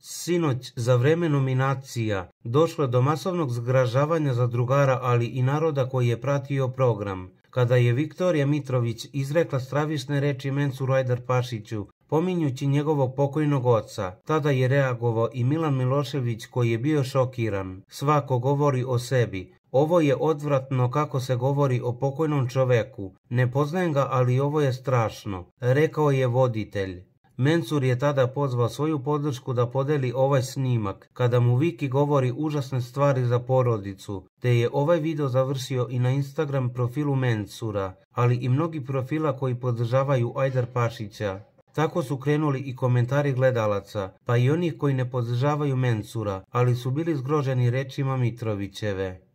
Sinoć, za vreme nominacija, došlo do masovnog zgražavanja za drugara ali i naroda koji je pratio program. Kada je Viktorija Mitrović izrekla stravišne reči Mencu Rajdar Pašiću, pominjući njegovog pokojnog oca, tada je reagovao i Milan Milošević koji je bio šokiran. Svako govori o sebi, ovo je odvratno kako se govori o pokojnom čoveku. Ne poznajem ga, ali ovo je strašno, rekao je voditelj. Mensur je tada pozvao svoju podršku da podeli ovaj snimak, kada mu Viki govori užasne stvari za porodicu, te je ovaj video završio i na Instagram profilu Mensura, ali i mnogi profila koji podržavaju Ajdar Pašića. Tako su krenuli i komentari gledalaca, pa i onih koji ne podržavaju Mensura, ali su bili zgroženi rečima Mitrovićeve.